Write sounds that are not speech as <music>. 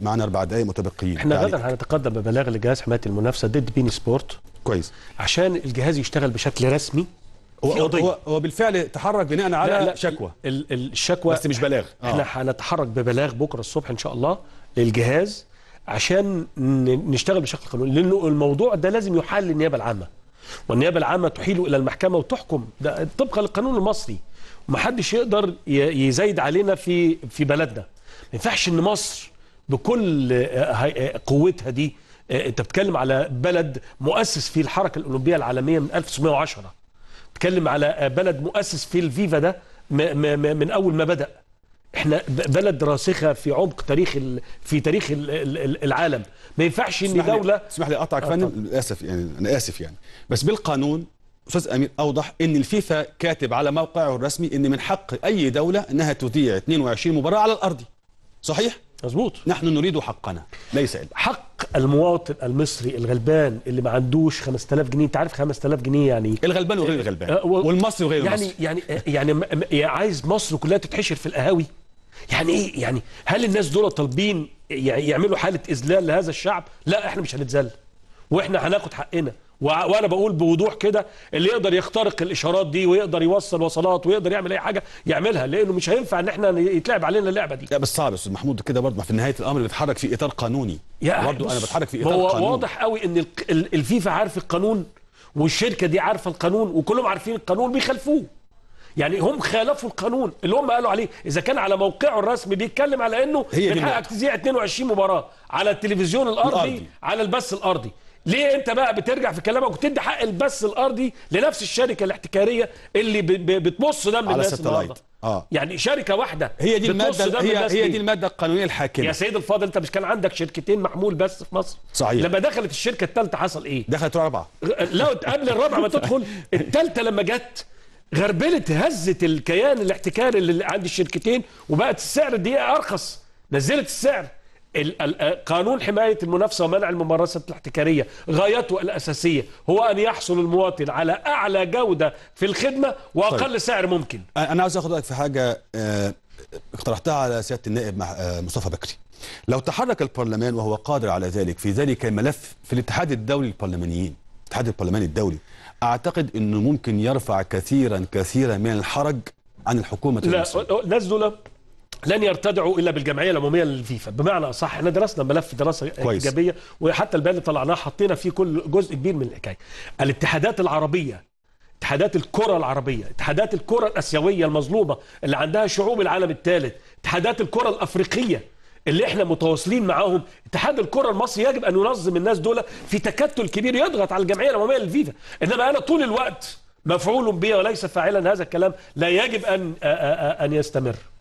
معنا اربع دقائق متبقيين احنا غدا هنتقدم ببلاغ لجهاز حمايه المنافسه ضد بين سبورت كويس عشان الجهاز يشتغل بشكل رسمي هو هو, بالفعل تحرك بناء على لا لا شكوى الشكوى بس مش بلاغ آه. احنا هنتحرك ببلاغ بكره الصبح ان شاء الله للجهاز عشان نشتغل بشكل قانوني لانه الموضوع ده لازم يحل للنيابه العامه والنيابه العامه تحيله الى المحكمه وتحكم ده طبقا للقانون المصري ومحدش يقدر يزايد علينا في في بلدنا ما ينفعش ان مصر بكل آه، آه، قوتها دي آه، انت بتتكلم على بلد مؤسس في الحركه الاولمبيه العالميه من 1910 بتتكلم على بلد مؤسس في الفيفا ده من اول ما بدا احنا بلد راسخه في عمق تاريخ في تاريخ العالم ما ينفعش ان دوله اسمح لي اقطعك فني للاسف يعني انا اسف يعني بس بالقانون استاذ امين اوضح ان الفيفا كاتب على موقعه الرسمي ان من حق اي دوله انها تذيع 22 مباراه على الارضي صحيح مظبوط نحن نريد حقنا ليس إلا حق المواطن المصري الغلبان اللي ما عندوش 5000 جنيه انت عارف 5000 جنيه يعني الغلبان وغير الغلبان آه و... والمصري وغير يعني المصري يعني آه، يعني م... عايز مصر كلها تتحشر في القهاوي يعني ايه يعني هل الناس دول طالبين يعملوا حاله اذلال لهذا الشعب لا احنا مش هنتذل واحنا هناخد حقنا وانا بقول بوضوح كده اللي يقدر يخترق الاشارات دي ويقدر يوصل وصلات ويقدر يعمل اي حاجه يعملها لانه مش هينفع ان احنا يتلعب علينا اللعبه دي لا بس صعب يا استاذ محمود كده برضه في نهايه الامر بيتحرك في اطار قانوني برضه انا بتحرك في اطار هو قانوني هو واضح قوي ان الفيفا عارف القانون والشركه دي عارفه القانون وكلهم عارفين القانون بيخالفوه يعني هم خالفوا القانون اللي هم قالوا عليه اذا كان على موقعه الرسمي بيتكلم على انه من حقك تذيع 22 مباراه على التلفزيون الارضي, الأرضي. على البث الارضي ليه انت بقى بترجع في كلامك وتدي حق البث الارضي لنفس الشركه الاحتكاريه اللي بتمص دم على الناس النهارده اه يعني شركه واحده هي دي الماده هي, هي دي الماده القانونيه الحاكمه يا سيد الفاضل انت مش كان عندك شركتين محمول بس في مصر صحيح لما دخلت الشركه الثالثه حصل ايه دخلت رابعه لا قبل الرابعه ما تدخل <laughs> الثالثه لما جت غربلت هزت الكيان الاحتكاري اللي عند الشركتين وبقت السعر دي ارخص نزلت السعر قانون حماية المنافسة ومنع الممارسة الاحتكارية غايته الأساسية هو أن يحصل المواطن على أعلى جودة في الخدمة وأقل طيب. سعر ممكن أنا عاوز أخد رأيك في حاجة اقترحتها على سيادة النائب مصطفى بكري لو تحرك البرلمان وهو قادر على ذلك في ذلك الملف في الاتحاد الدولي البرلمانيين الاتحاد البرلماني الدولي أعتقد أنه ممكن يرفع كثيرا كثيرا من الحرج عن الحكومة لا الناس دول لن يرتدعوا الا بالجمعيه العموميه للفيفا بمعنى اصح احنا درسنا ملف دراسه كويس. ايجابيه وحتى البيان اللي طلعناه حطينا فيه كل جزء كبير من الحكايه الاتحادات العربيه اتحادات الكره العربيه اتحادات الكره الاسيويه المظلومه اللي عندها شعوب العالم الثالث اتحادات الكره الافريقيه اللي احنا متواصلين معاهم اتحاد الكره المصري يجب ان ينظم الناس دول في تكتل كبير يضغط على الجمعيه العموميه للفيفا انما انا طول الوقت مفعول بي وليس فاعلا هذا الكلام لا يجب ان ان يستمر